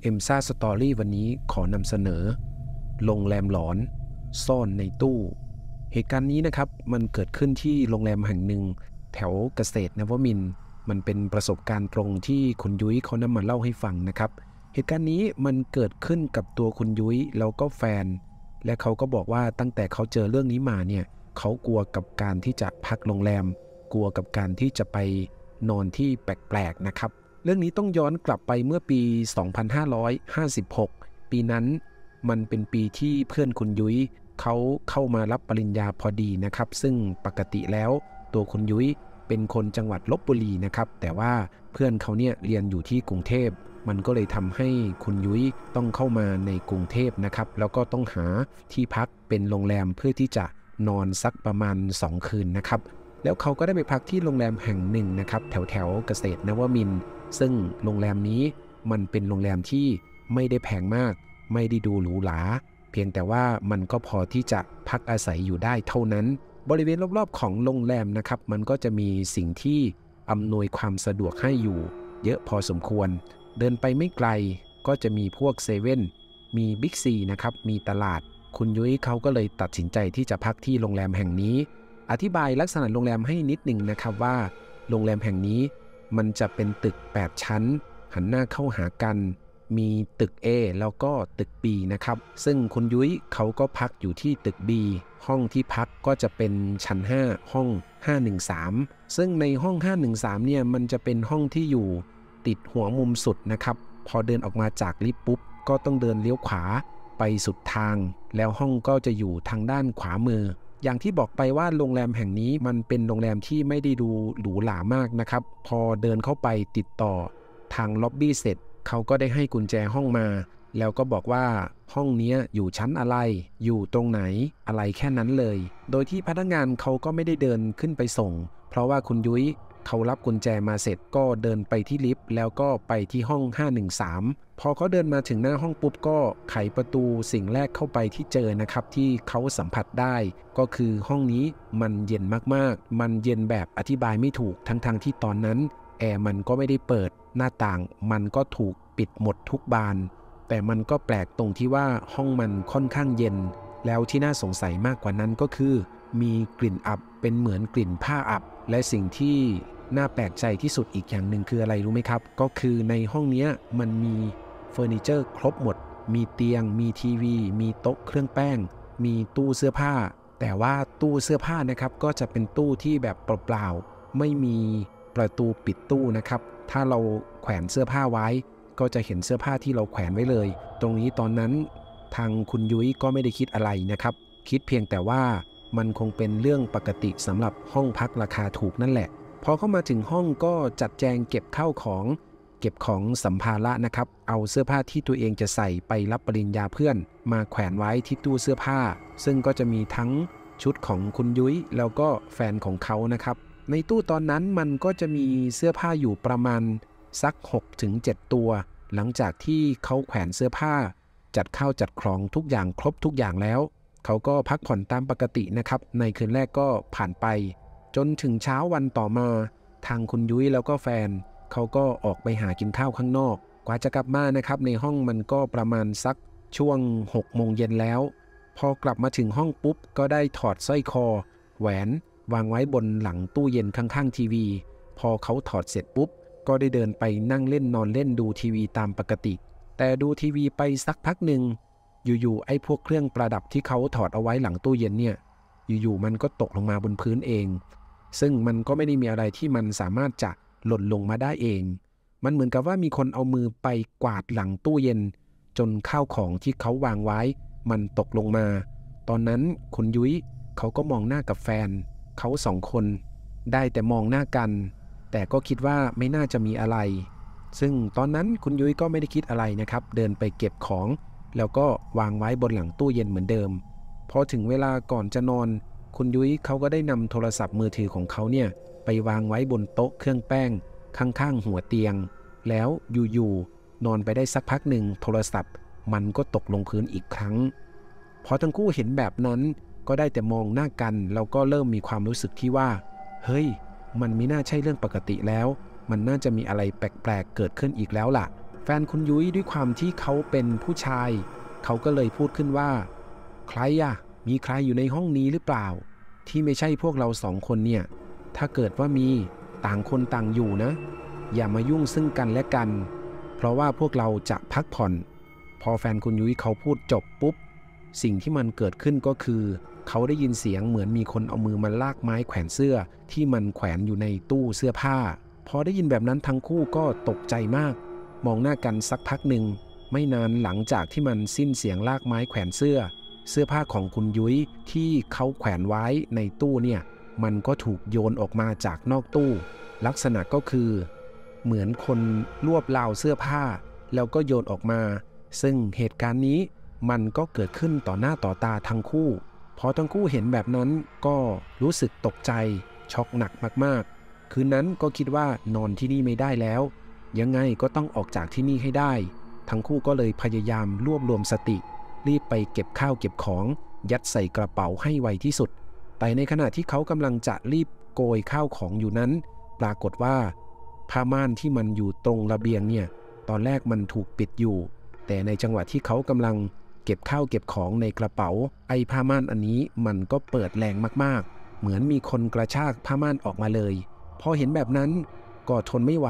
เอ็มซ่าสตอรี่วันนี้ขอนำเสนอโรงแรมหลอนซ่อนในตู้ เหตุการณ์นี้นะครับมันเกิดขึ้นที่โรงแรมแห่งหนึ่ง แถวเกษตรนวมินมันเป็นประสบการณ์ตรงที่คุณยุ้ยเขานำมาเล่าให้ฟังนะครับ เหตุการณ์นี้มันเกิดขึ้นกับตัวคุณยุ้ยแล้วก็แฟน และเขาก็บอกว่าตั้งแต่เขาเจอเรื่องนี้มาเนี่ยเขากลัวกับการที่จะพักโรงแรม กลัวกับการที่จะไปนอนที่แปลกๆนะครับเรื่องนี้ต้องย้อนกลับไปเมื่อปี 2556 ปีนั้น มันเป็นปีที่เพื่อนคุณยุ้ยเขาเข้ามารับปริญญาพอดีนะครับ ซึ่งปกติแล้ว ตัวคุณยุ้ยเป็นคนจังหวัดลบบุรีนะครับ แต่ว่าเพื่อนเขาเนี่ยเรียนอยู่ที่กรุงเทพมันก็เลยทำให้คุณยุ้ยต้องเข้ามาในกรุงเทพนะครับ แล้วก็ต้องหาที่พักเป็นโรงแรมเพื่อที่จะนอนสักประมาณ 2 คืนนะครับแล้วเขาก็ได้ไปพักที่โรงแรมแห่งหนึ่งนะครับแถวแถวเกษตรนวมินซึ่งโรงแรมนี้มันเป็นโรงแรมที่ไม่ได้แพงมาก ไม่ได้ดูหรูหราเพียงแต่ว่ามันก็พอที่จะพักอาศัยอยู่ได้เท่านั้น บริเวณรอบ ๆ ของโรงแรมนะครับมันก็จะมีสิ่งที่อำนวยความสะดวกให้อยู่ เยอะพอสมควร เดินไปไม่ไกลก็จะมีพวกเซเว่นมีบิ๊กซีนะครับมีตลาด คุณยุ้ยเขาก็เลยตัดสินใจที่จะพักที่โรงแรมแห่งนี้อธิบายลักษณะโรงแรมให้นิดหนึ่งนะครับว่าโรงแรมแห่งนี้ มันจะเป็นตึก 8 ชั้น หันหน้าเข้าหากัน มีตึก A แล้วก็ตึก B นะครับซึ่งคุณยุ้ยเขาก็พักอยู่ที่ตึก B ห้องที่พักก็จะเป็นชั้น5ห้อง513 ซึ่งในห้อง513เนี่ยมันจะเป็นห้องที่อยู่ ติดหัวมุมสุดนะครับพอเดินออกมาจากลิฟต์ปุ๊บก็ต้องเดินเลี้ยวขวาไปสุดทาง แล้วห้องก็จะอยู่ทางด้านขวามืออย่างที่บอกไปว่าโรงแรมแห่งนี้มันเป็นโรงแรมที่ไม่ได้ดูหรูหรามากนะครับ พอเดินเข้าไปติดต่อทางล็อบบี้เสร็จ เขาก็ได้ให้กุญแจห้องมา แล้วก็บอกว่าห้องนี้อยู่ชั้นอะไร อยู่ตรงไหนอะไรแค่นั้นเลย โดยที่พนักงานเขาก็ไม่ได้เดินขึ้นไปส่ง เพราะว่าคุณยุ้ยเขารับกุญแจมาเสร็จก็เดินไปที่ลิฟต์แล้วก็ไปที่ห้อง 513 พอเขาเดินมาถึงหน้าห้องปุ๊บก็ไขประตูสิ่งแรกเข้าไปที่เจอนะครับ ที่เขาสัมผัสได้ ก็คือห้องนี้มันเย็นมากๆ มันเย็นแบบอธิบายไม่ถูกทั้งๆทที่ตอนนั้น แอร์มันก็ไม่ได้เปิดหน้าต่างมันก็ถูกปิดหมดทุกบาน แต่มันก็แปลกตรงที่ว่าห้องมันค่อนข้างเย็น แล้วที่น่าสงสัยมากกว่านั้นก็คือ มีกลิ่นอับเป็นเหมือนกลิ่นผ้าอับและสิ่งที่น่าแปลกใจที่สุดอีกอย่างหนึ่งคืออะไรรู้ไหมครับ ก็คือในห้องนี้มันมีเฟอร์นิเจอร์ครบหมด มีเตียง มีทีวี มีโต๊ะ เครื่องแป้ง มีตู้เสื้อผ้า แต่ว่าตู้เสื้อผ้านะครับ ก็จะเป็นตู้ที่แบบเปล่าๆ ไม่มีประตูปิดตู้นะครับ ถ้าเราแขวนเสื้อผ้าไว้ ก็จะเห็นเสื้อผ้าที่เราแขวนไว้เลย ตรงนี้ตอนนั้น ทางคุณยุ้ยก็ไม่ได้คิดอะไรนะครับ คิดเพียงแต่ว่ามันคงเป็นเรื่องปกติสำหรับห้องพักราคาถูกนั่นแหละพอเข้ามาถึงห้องก็จัดแจงเก็บข้าวของ เก็บของสัมภาระนะครับ เอาเสื้อผ้าที่ตัวเองจะใส่ไปรับปริญญาเพื่อน มาแขวนไว้ที่ตู้เสื้อผ้า ซึ่งก็จะมีทั้งชุดของคุณยุ้ยแล้วก็แฟนของเขานะครับ ในตู้ตอนนั้นมันก็จะมีเสื้อผ้าอยู่ประมาณสัก6-7ตัว หลังจากที่เขาแขวนเสื้อผ้า จัดข้าวจัดคลองทุกอย่างครบทุกอย่างแล้วเขาก็พักผ่อนตามปกตินะครับในคืนแรกก็ผ่านไปจนถึงเช้าวันต่อมา ทางคุณยุ้ยแล้วก็แฟน เขาก็ออกไปหากินข้าวข้างนอก กว่าจะกลับมานะครับ ในห้องมันก็ประมาณสักช่วง6โมงเย็นแล้ว พอกลับมาถึงห้องปุ๊บก็ได้ถอดสร้อยคอ แหวนวางไว้บนหลังตู้เย็นข้างๆทีวี พอเขาถอดเสร็จปุ๊บก็ได้เดินไปนั่งเล่นนอนเล่นดูทีวีตามปกติ แต่ดูทีวีไปสักพักหนึ่งอยู่ๆไอ้พวกเครื่องประดับที่เขาถอดเอาไว้หลังตู้เย็นเนี่ย อยู่ๆมันก็ตกลงมาบนพื้นเองซึ่งมันก็ไม่ได้มีอะไรที่มันสามารถจะหล่นลงมาได้เอง มันเหมือนกับว่ามีคนเอามือไปกวาดหลังตู้เย็น จนข้าวของที่เขาวางไว้มันตกลงมา ตอนนั้นคุณยุ้ยเขาก็มองหน้ากับแฟน เขาสองคน ได้แต่มองหน้ากัน แต่ก็คิดว่าไม่น่าจะมีอะไร ซึ่งตอนนั้นคุณยุ้ยก็ไม่ได้คิดอะไรนะครับ เดินไปเก็บของ แล้วก็วางไว้บนหลังตู้เย็นเหมือนเดิมพอถึงเวลาก่อนจะนอนคุณยุ้ยเขาก็ได้นำโทรศัพท์มือถือของเขาเนี่ย ไปวางไว้บนโต๊ะเครื่องแป้ง ข้าง ๆ หัวเตียง แล้วอยู่ ๆ นอนไปได้สักพักหนึ่งโทรศัพท์ มันก็ตกลงพื้นอีกครั้งพอทั้งคู่เห็นแบบนั้นก็ได้แต่มองหน้ากัน แล้วก็เริ่มมีความรู้สึกที่ว่า เฮ้ย มันไม่น่าใช่เรื่องปกติแล้ว มันน่าจะมีอะไรแปลกๆเกิดขึ้นอีกแล้วล่ะแฟนคุณยุ้ยด้วยความที่เขาเป็นผู้ชายเขาก็เลยพูดขึ้นว่า ใครอะมีใครอยู่ในห้องนี้หรือเปล่า ที่ไม่ใช่พวกเราสองคนเนี่ย ถ้าเกิดว่ามีต่างคนต่างอยู่นะ อย่ามายุ่งซึ่งกันและกัน เพราะว่าพวกเราจะพักผ่อน พอแฟนคุณยุ้ยเขาพูดจบปุ๊บสิ่งที่มันเกิดขึ้นก็คือ เขาได้ยินเสียงเหมือนมีคนเอามือมาลากไม้แขวนเสื้อที่มันแขวนอยู่ในตู้เสื้อผ้าพอได้ยินแบบนั้นทั้งคู่ก็ตกใจมาก มองหน้ากันสักพักหนึ่งไม่นานหลังจากที่มันสิ้นเสียงลากไม้แขวนเสื้อเสื้อผ้าของคุณยุ้ยที่เขาแขวนไว้ในตู้เนี่ย มันก็ถูกโยนออกมาจากนอกตู้ ลักษณะก็คือ เหมือนคนรวบเล่าเสื้อผ้า แล้วก็โยนออกมา ซึ่งเหตุการณ์นี้มันก็เกิดขึ้นต่อหน้าต่อตาทั้งคู่ พอทั้งคู่เห็นแบบนั้นก็รู้สึกตกใจช็อกหนักมากๆ คืนนั้นก็คิดว่านอนที่นี่ไม่ได้แล้ว ยังไงก็ต้องออกจากที่นี่ให้ได้ ทั้งคู่ก็เลยพยายามรวบรวมสติรีบไปเก็บข้าวเก็บของ ยัดใส่กระเป๋าให้ไวที่สุดแต่ในขณะที่เขากำลังจะรีบโกยข้าวของอยู่นั้น ปรากฏว่า ผ้าม่านที่มันอยู่ตรงระเบียงเนี่ย ตอนแรกมันถูกปิดอยู่ แต่ในจังหวะที่เขากำลังเก็บข้าวเก็บของในกระเป๋า ไอ้ผ้าม่านอันนี้มันก็เปิดแรงมากๆ เหมือนมีคนกระชากผ้าม่านออกมาเลย พอเห็นแบบนั้นก็ทนไม่ไหว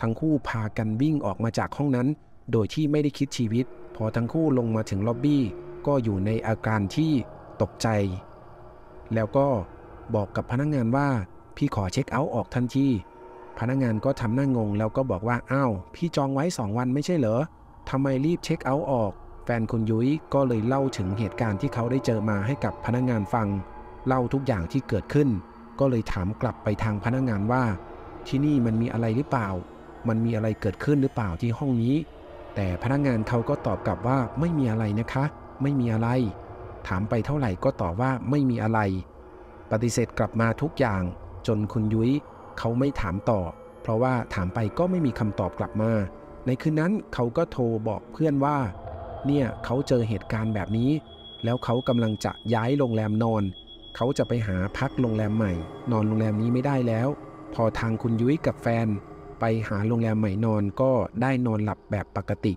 ทั้งคู่พากันวิ่งออกมาจากห้องนั้น โดยที่ไม่ได้คิดชีวิตพอทั้งคู่ลงมาถึงล็อบบี้ก็อยู่ในอาการที่ตกใจ แล้วก็บอกกับพนักงงานว่าพี่ขอเช็คเอาท์ออกทันทีพนักงงานก็ทำหน้างง แล้วก็บอกว่าอ้าวพี่จองไว้2วันไม่ใช่เหรอทำไมรีบเช็คเอาท์ออก แฟนคุณยุ้ยก็เลยเล่าถึงเหตุการณ์ที่เขาได้เจอมาให้กับพนักงงานฟัง เล่าทุกอย่างที่เกิดขึ้น ก็เลยถามกลับไปทางพนักงงานว่า ที่นี่มันมีอะไรหรือเปล่า มันมีอะไรเกิดขึ้นหรือเปล่าที่ห้องนี้แต่พนักงานเขาก็ตอบกลับว่าไม่มีอะไรนะคะ ไม่มีอะไร ถามไปเท่าไหร่ก็ตอบว่าไม่มีอะไร ปฏิเสธกลับมาทุกอย่าง จนคุณยุ้ยเขาไม่ถามต่อ เพราะว่าถามไปก็ไม่มีคำตอบกลับมา ในคืนนั้นเขาก็โทรบอกเพื่อนว่า เนี่ยเขาเจอเหตุการณ์แบบนี้ แล้วเขากำลังจะย้ายโรงแรมนอนเขาจะไปหาพักโรงแรมใหม่ นอนโรงแรมนี้ไม่ได้แล้ว พอทางคุณยุ้ยกับแฟนไปหาโรงแรมใหม่นอนก็ได้นอนหลับแบบปกติ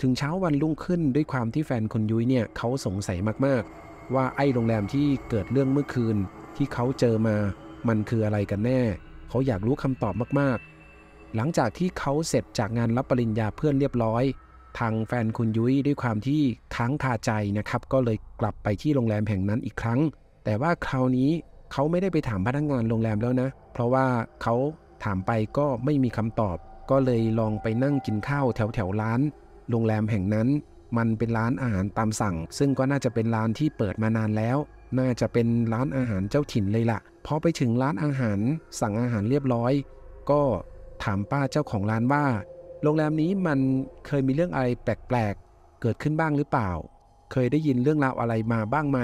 ถึงเช้าวันรุ่งขึ้นด้วยความที่แฟนคุณยุ้ยเนี่ยเขาสงสัยมากๆ ว่าไอ้โรงแรมที่เกิดเรื่องเมื่อคืน ที่เขาเจอมามันคืออะไรกันแน่ เขาอยากรู้คำตอบมากๆ หลังจากที่เขาเสร็จจากงานรับปริญญาเพื่อนเรียบร้อยทางแฟนคุณยุ้ยด้วยความที่ค้างคาใจนะครับก็เลยกลับไปที่โรงแรมแห่งนั้นอีกครั้ง แต่ว่าคราวนี้เขาไม่ได้ไปถามพนักงงานโรงแรมแล้วนะ เพราะว่าเขาถามไปก็ไม่มีคำตอบ ก็เลยลองไปนั่งกินข้าวแถวแถวร้าน โรงแรมแห่งนั้นมันเป็นร้านอาหารตามสั่ง ซึ่งก็น่าจะเป็นร้านที่เปิดมานานแล้ว น่าจะเป็นร้านอาหารเจ้าถิ่นเลยละ่ะพอไปถึงร้านอาหารสั่งอาหารเรียบร้อย ก็ถามป้าเจ้าของร้านว่า โรงแรมนี้มันเคยมีเรื่องอะไรแปลกๆเกิดขึ้นบ้างหรือเปล่า เคยได้ยินเรื่องราวอะไรมาบ้างไหม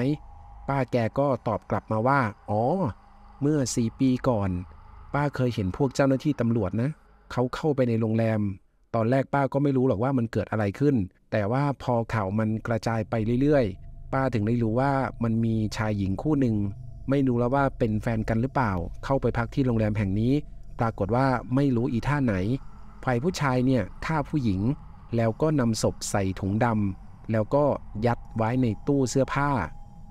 ป้าแกก็ตอบกลับมาว่า อ๋อ เมื่อสี่ปีก่อนป้าเคยเห็นพวกเจ้าหน้าที่ตำรวจนะ เขาเข้าไปในโรงแรม ตอนแรกป้าก็ไม่รู้หรอกว่ามันเกิดอะไรขึ้น แต่ว่าพอข่าวมันกระจายไปเรื่อยๆ ป้าถึงได้รู้ว่ามันมีชายหญิงคู่หนึ่ง ไม่รู้แล้วว่าเป็นแฟนกันหรือเปล่า เข้าไปพักที่โรงแรมแห่งนี้ ปรากฏว่าไม่รู้อีท่าไหนฝ่ายผู้ชายเนี่ยฆ่าผู้หญิง แล้วก็นำศพใส่ถุงดำแล้วก็ยัดไว้ในตู้เสื้อผ้า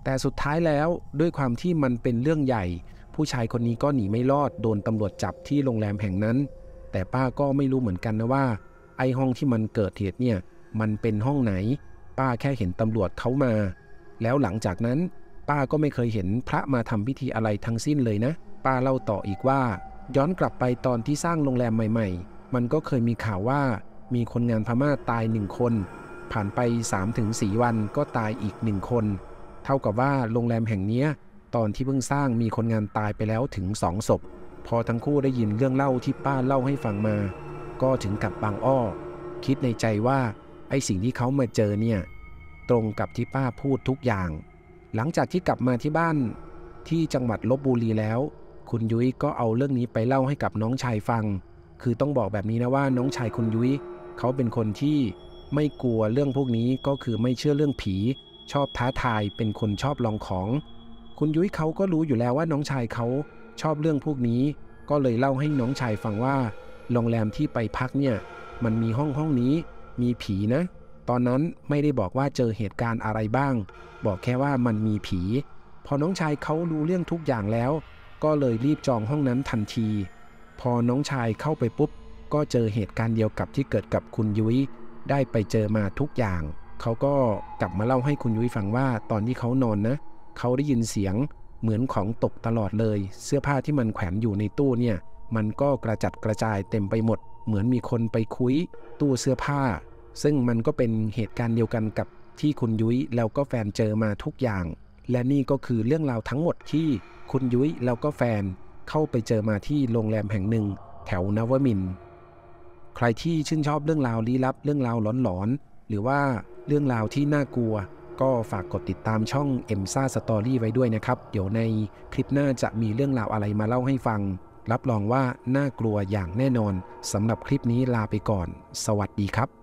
แต่สุดท้ายแล้วด้วยความที่มันเป็นเรื่องใหญ่ผู้ชายคนนี้ก็หนีไม่รอดโดนตำรวจจับที่โรงแรมแห่งนั้น แต่ป้าก็ไม่รู้เหมือนกันนะว่า ไอห้องที่มันเกิดเหตุเนี่ยมันเป็นห้องไหน ป้าแค่เห็นตำรวจเขามา แล้วหลังจากนั้น ป้าก็ไม่เคยเห็นพระมาทำพิธีอะไรทั้งสิ้นเลยนะป้าเล่าต่ออีกว่า ย้อนกลับไปตอนที่สร้างโรงแรมใหม่ ๆ มันก็เคยมีข่าวว่ามีคนงานพม่าตายหนึ่งคน ผ่านไป 3-4 วันก็ตายอีกหนึ่งคน เท่ากับว่าโรงแรมแห่งนี้ตอนที่เพิ่งสร้างมีคนงานตายไปแล้วถึงสองศพ พอทั้งคู่ได้ยินเรื่องเล่าที่ป้าเล่าให้ฟังมา ก็ถึงกับบางอ้อคิดในใจว่าไอสิ่งที่เขามาเจอเนี่ยตรงกับที่ป้าพูดทุกอย่าง หลังจากที่กลับมาที่บ้าน ที่จังหวัดลบบุรีแล้ว คุณยุ้ยก็เอาเรื่องนี้ไปเล่าให้กับน้องชายฟัง คือต้องบอกแบบนี้นะว่า น้องชายคุณยุ้ยเขาเป็นคนที่ไม่กลัวเรื่องพวกนี้ก็คือไม่เชื่อเรื่องผี ชอบท้าทายเป็นคนชอบลองของคุณยุ้ยเขาก็รู้อยู่แล้วว่าน้องชายเขาชอบเรื่องพวกนี้ ก็เลยเล่าให้น้องชายฟังว่าโรงแรมที่ไปพักเนี่ย มันมีห้องห้องนี้ มีผีนะ ตอนนั้นไม่ได้บอกว่าเจอเหตุการณ์อะไรบ้าง บอกแค่ว่ามันมีผี พอน้องชายเขารู้เรื่องทุกอย่างแล้ว ก็เลยรีบจองห้องนั้นทันที พอน้องชายเข้าไปปุ๊บ ก็เจอเหตุการณ์เดียวกับที่เกิดกับคุณยุ้ยได้ไปเจอมาทุกอย่างเขาก็กลับมาเล่าให้คุณยุ้ยฟังว่าตอนที่เขานอนนะเเขาได้ยินเสียงเหมือนของตกตลอดเลย เสื้อผ้าที่มันแขวนอยู่ในตู้เนี่ย มันก็กระจัดกระจายเต็มไปหมด เหมือนมีคนไปคุยตู้เสื้อผ้า ซึ่งมันก็เป็นเหตุการณ์เดียวกันกับที่คุณยุ้ยแล้วก็แฟนเจอมาทุกอย่าง และนี่ก็คือเรื่องราวทั้งหมดที่คุณยุ้ยแล้วก็แฟน เข้าไปเจอมาที่โรงแรมแห่งหนึ่ง แถวนวมินใครที่ชื่นชอบเรื่องราวลี้ลับเรื่องราวหลอนๆหรือว่าเรื่องราวที่น่ากลัวก็ฝากกดติดตามช่องเอ็มซ่าสตอรี่ไว้ด้วยนะครับ เดี๋ยวในคลิปหน้าจะมีเรื่องราวอะไรมาเล่าให้ฟัง รับรองว่าน่ากลัวอย่างแน่นอน สำหรับคลิปนี้ลาไปก่อน สวัสดีครับ